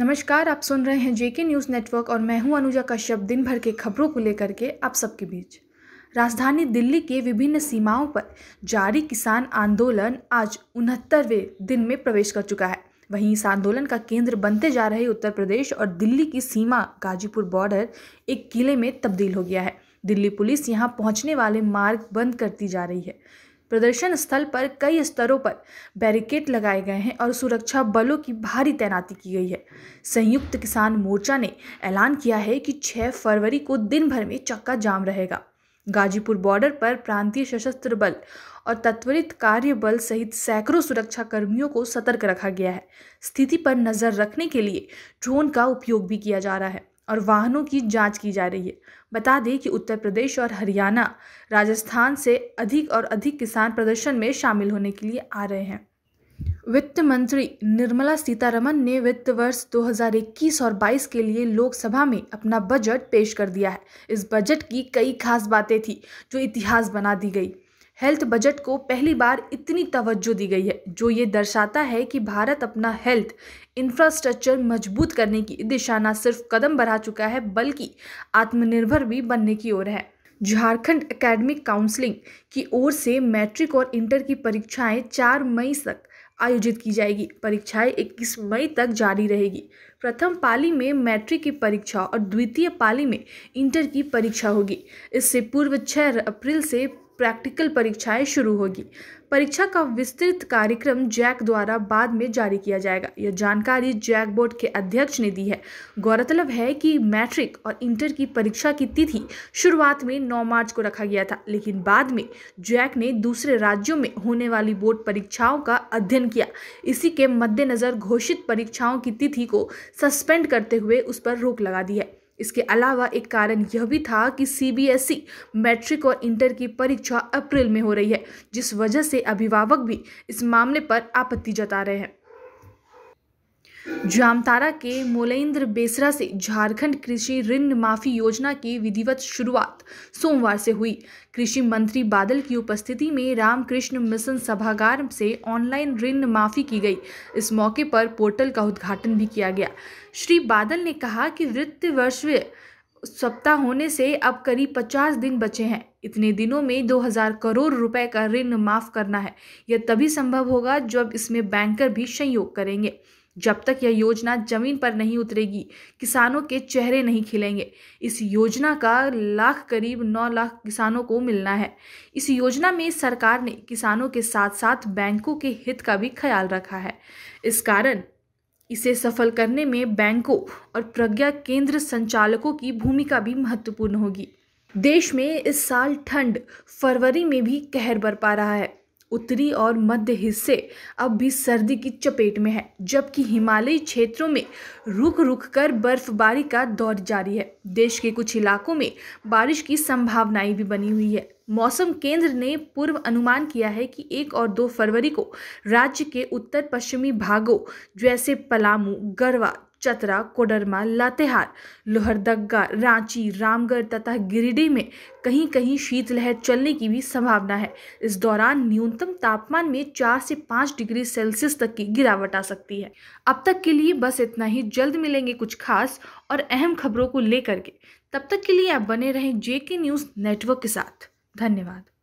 नमस्कार आप सुन रहे हैं जेके न्यूज़ नेटवर्क और मैं हूं अनुजा कश्यप दिन भर के खबरों को लेकर के आप सबके बीच राजधानी दिल्ली के विभिन्न सीमाओं पर जारी किसान आंदोलन आज उनहत्तरवें दिन में प्रवेश कर चुका है वहीं इस आंदोलन का केंद्र बनते जा रहे उत्तर प्रदेश और दिल्ली की सीमा गाजीपुर बॉर्डर एक किले में तब्दील हो गया है दिल्ली पुलिस यहाँ पहुँचने वाले मार्ग बंद करती जा रही है प्रदर्शन स्थल पर कई स्तरों पर बैरिकेड लगाए गए हैं और सुरक्षा बलों की भारी तैनाती की गई है संयुक्त किसान मोर्चा ने ऐलान किया है कि 6 फरवरी को दिन भर में चक्का जाम रहेगा गाजीपुर बॉर्डर पर प्रांतीय सशस्त्र बल और तत्वरित कार्य बल सहित सैकड़ों सुरक्षा कर्मियों को सतर्क रखा गया है स्थिति पर नज़र रखने के लिए ड्रोन का उपयोग भी किया जा रहा है और वाहनों की जांच की जा रही है बता दें कि उत्तर प्रदेश और हरियाणा राजस्थान से अधिक और अधिक किसान प्रदर्शन में शामिल होने के लिए आ रहे हैं वित्त मंत्री निर्मला सीतारमन ने वित्त वर्ष 2021 और 22 के लिए लोकसभा में अपना बजट पेश कर दिया है इस बजट की कई खास बातें थी जो इतिहास बना दी गई हेल्थ बजट को पहली बार इतनी तवज्जो दी गई है जो ये दर्शाता है कि भारत अपना हेल्थ इंफ्रास्ट्रक्चर मजबूत करने की दिशा न सिर्फ कदम बढ़ा चुका है बल्कि आत्मनिर्भर भी बनने की ओर है झारखंड एकेडमिक काउंसलिंग की ओर से मैट्रिक और इंटर की परीक्षाएं 4 मई तक आयोजित की जाएगी परीक्षाएं 21 मई तक जारी रहेगी प्रथम पाली में मैट्रिक की परीक्षा और द्वितीय पाली में इंटर की परीक्षा होगी इससे पूर्व 6 अप्रैल से प्रैक्टिकल परीक्षाएं शुरू होगी परीक्षा का विस्तृत कार्यक्रम जैक द्वारा बाद में जारी किया जाएगा यह जानकारी जैक बोर्ड के अध्यक्ष ने दी है गौरतलब है कि मैट्रिक और इंटर की परीक्षा की तिथि शुरुआत में 9 मार्च को रखा गया था लेकिन बाद में जैक ने दूसरे राज्यों में होने वाली बोर्ड परीक्षाओं का अध्ययन किया इसी के मद्देनज़र घोषित परीक्षाओं की तिथि को सस्पेंड करते हुए उस पर रोक लगा दी है इसके अलावा एक कारण यह भी था कि सीबीएसई e, मैट्रिक और इंटर की परीक्षा अप्रैल में हो रही है जिस वजह से अभिभावक भी इस मामले पर आपत्ति जता रहे हैं जामतारा के मोलेंद्र बेसरा से झारखंड कृषि ऋण माफी योजना की विधिवत शुरुआत सोमवार से हुई कृषि मंत्री बादल की उपस्थिति में रामकृष्ण मिशन सभागार से ऑनलाइन ऋण माफी की गई इस मौके पर पोर्टल का उद्घाटन भी किया गया श्री बादल ने कहा कि वित्त वर्ष सप्ताह होने से अब करीब पचास दिन बचे हैं इतने दिनों में 2000 करोड़ रुपए का ऋण माफ करना है यह तभी संभव होगा जब इसमें बैंकर भी संयोग करेंगे जब तक यह योजना जमीन पर नहीं उतरेगी किसानों के चेहरे नहीं खिलेंगे इस योजना का लाख करीब नौ लाख किसानों को मिलना है इस योजना में सरकार ने किसानों के साथ साथ बैंकों के हित का भी ख्याल रखा है इस कारण इसे सफल करने में बैंकों और प्रज्ञा केंद्र संचालकों की भूमिका भी महत्वपूर्ण होगी देश में इस साल ठंड फरवरी में भी कहर बरपा रहा है उत्तरी और मध्य हिस्से अब भी सर्दी की चपेट में है जबकि हिमालयी क्षेत्रों में रुक रुक कर बर्फबारी का दौर जारी है देश के कुछ इलाकों में बारिश की संभावनाएं भी बनी हुई है मौसम केंद्र ने पूर्व अनुमान किया है कि एक और दो फरवरी को राज्य के उत्तर पश्चिमी भागों जैसे पलामू गढ़वा चतरा कोडरमा लातेहार लोहरदगा रांची रामगढ़ तथा गिरिडीह में कहीं कहीं शीतलहर चलने की भी संभावना है इस दौरान न्यूनतम तापमान में चार से पाँच डिग्री सेल्सियस तक की गिरावट आ सकती है अब तक के लिए बस इतना ही जल्द मिलेंगे कुछ खास और अहम खबरों को लेकर के तब तक के लिए आप बने रहें जे न्यूज़ नेटवर्क के साथ धन्यवाद